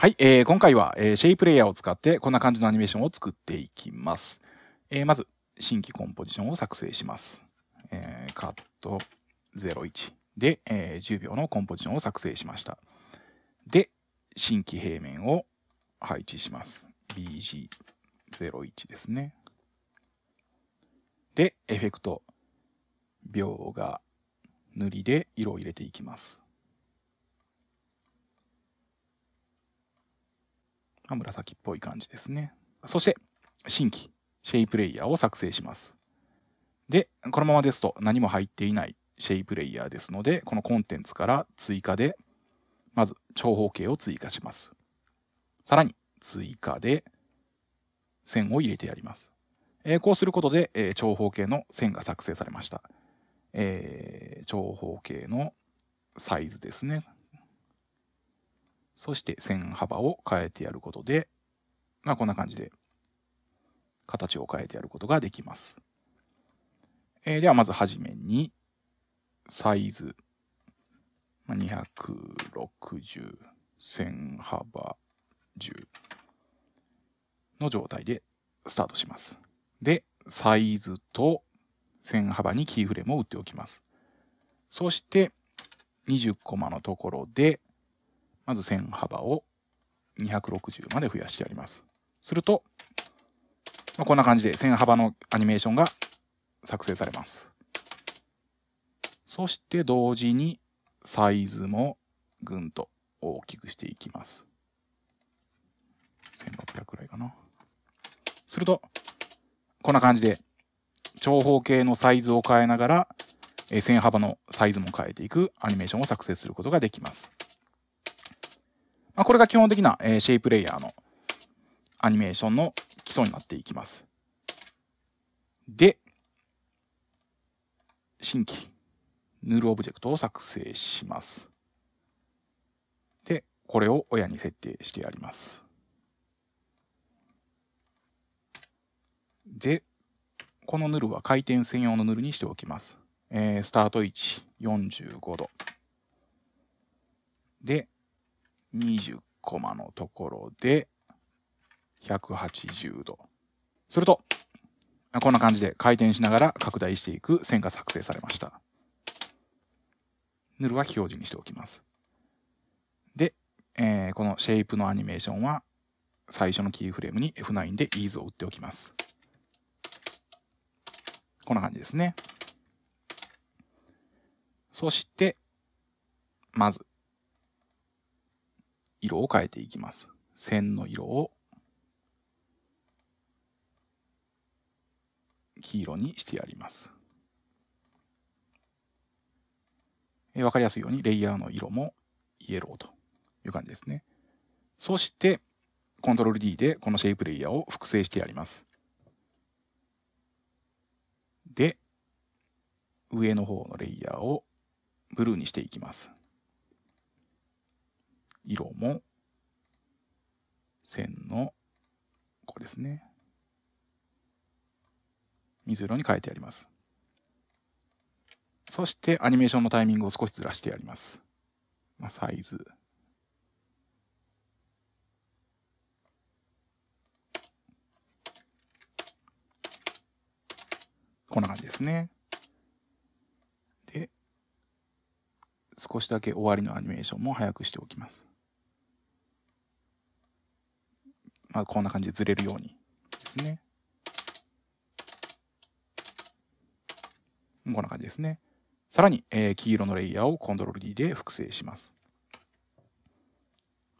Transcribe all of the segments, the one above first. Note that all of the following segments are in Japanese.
はい、えー、今回は、えー、シェイプレイヤーを使ってこんな感じのアニメーションを作っていきます。えー、まず、新規コンポジションを作成します。えー、カット01で、えー、10秒のコンポジションを作成しました。で、新規平面を配置します。BG01 ですね。で、エフェクト、描画、塗りで色を入れていきます。まあ、紫っぽい感じですね。そして、新規、シェイプレイヤーを作成します。で、このままですと何も入っていないシェイプレイヤーですので、このコンテンツから追加で、まず長方形を追加します。さらに、追加で線を入れてやります。えー、こうすることで、えー、長方形の線が作成されました。えー、長方形のサイズですね。そして線幅を変えてやることで、まあ、こんな感じで形を変えてやることができます。えー、ではまずはじめに、サイズ、260、線幅10の状態でスタートします。で、サイズと線幅にキーフレームを打っておきます。そして、20コマのところで、まず線幅を260まで増やしてやります。すると、まあ、こんな感じで線幅のアニメーションが作成されます。そして同時にサイズもぐんと大きくしていきます。1600くらいかな。すると、こんな感じで長方形のサイズを変えながら、え線幅のサイズも変えていくアニメーションを作成することができます。まあ、これが基本的な、えー、シェイプレイヤーのアニメーションの基礎になっていきます。で、新規、ヌールオブジェクトを作成します。で、これを親に設定してやります。で、このヌルは回転専用のヌルにしておきます。えー、スタート位置45度。で、20コマのところで、180度。すると、こんな感じで回転しながら拡大していく線が作成されました。ヌルは表示にしておきます。で、えー、このシェイプのアニメーションは最初のキーフレームに F9 でイーズを打っておきます。こんな感じですね。そして、まず色を変えていきます。線の色を黄色にしてやります。え分かりやすいようにレイヤーの色もイエローという感じですね。そして、コントロール D でこのシェイプレイヤーを複製してやります。で、上の方のレイヤーをブルーにしていきます。色も線のここですね水色に変えてやりますそしてアニメーションのタイミングを少しずらしてやります、まあ、サイズこんな感じですねで少しだけ終わりのアニメーションも早くしておきますまあ、こんな感じでずれるようにですね。こんな感じですね。さらに、えー、黄色のレイヤーを Ctrl+D で複製します。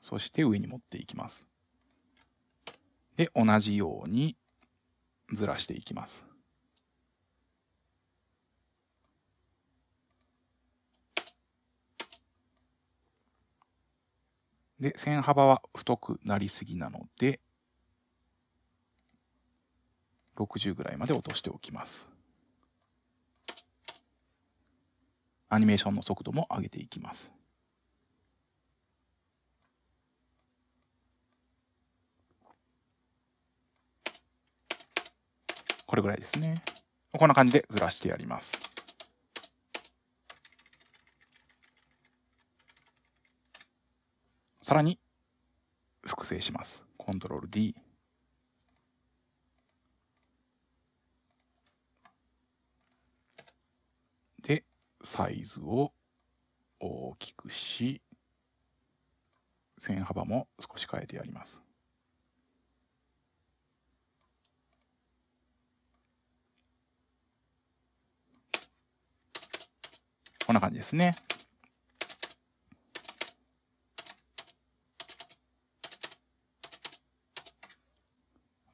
そして上に持っていきます。で、同じようにずらしていきます。で、線幅は太くなりすぎなので、60ぐらいまで落としておきます。アニメーションの速度も上げていきます。これぐらいですね。こんな感じでずらしてやります。さらに複製します。コントロール D。で、サイズを大きくし、線幅も少し変えてやります。こんな感じですね。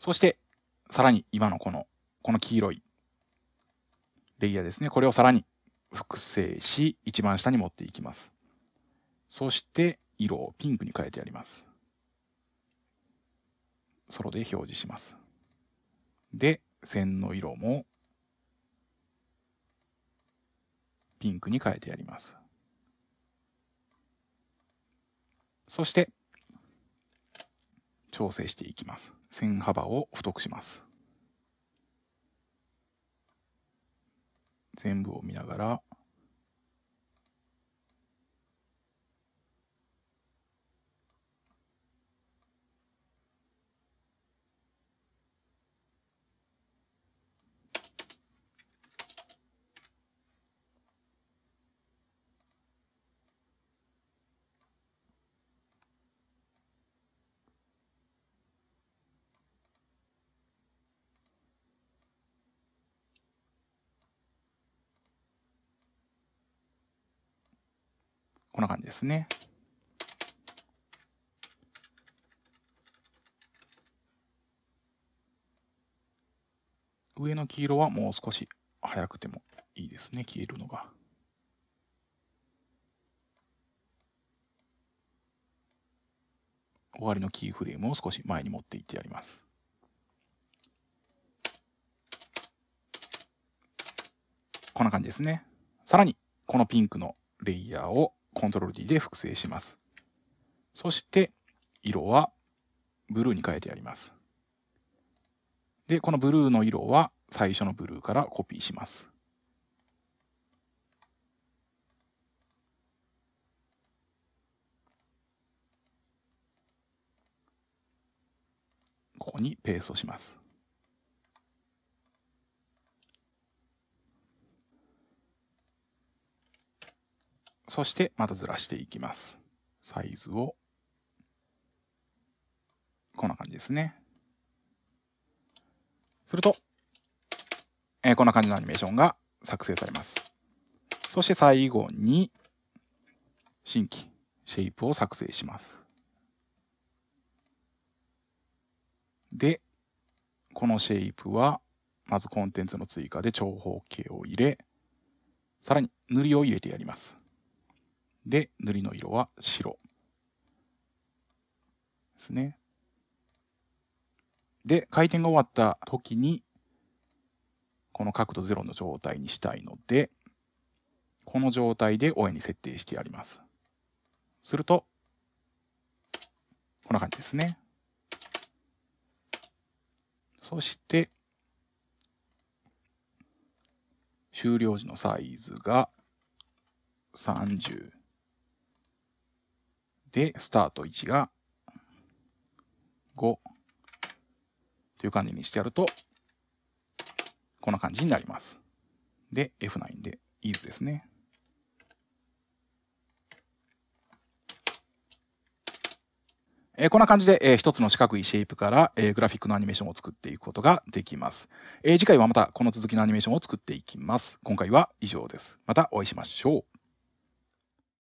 そして、さらに今のこの、この黄色いレイヤーですね。これをさらに複製し、一番下に持っていきます。そして、色をピンクに変えてやります。ソロで表示します。で、線の色もピンクに変えてやります。そして、調整していきます線幅を太くします全部を見ながらこんな感じですね。上の黄色はもう少し早くてもいいですね、消えるのが。終わりのキーフレームを少し前に持っていってやります。こんな感じですね。さらに、このピンクのレイヤーを Ctrl D で複製します。そして色はブルーに変えてやります。で、このブルーの色は最初のブルーからコピーします。ここにペーストします。そしてまたずらしていきます。サイズを、こんな感じですね。すると、えー、こんな感じのアニメーションが作成されます。そして最後に、新規シェイプを作成します。で、このシェイプは、まずコンテンツの追加で長方形を入れ、さらに塗りを入れてやります。で、塗りの色は白ですね。で、回転が終わった時に、この角度0の状態にしたいので、この状態で親に設定してやります。すると、こんな感じですね。そして、終了時のサイズが30。で、スタート位置が5という感じにしてやると、こんな感じになります。で、F9 でイ s ズですね。えー、こんな感じで、えー、一つの四角いシェイプから、えー、グラフィックのアニメーションを作っていくことができます、えー。次回はまたこの続きのアニメーションを作っていきます。今回は以上です。またお会いしましょう。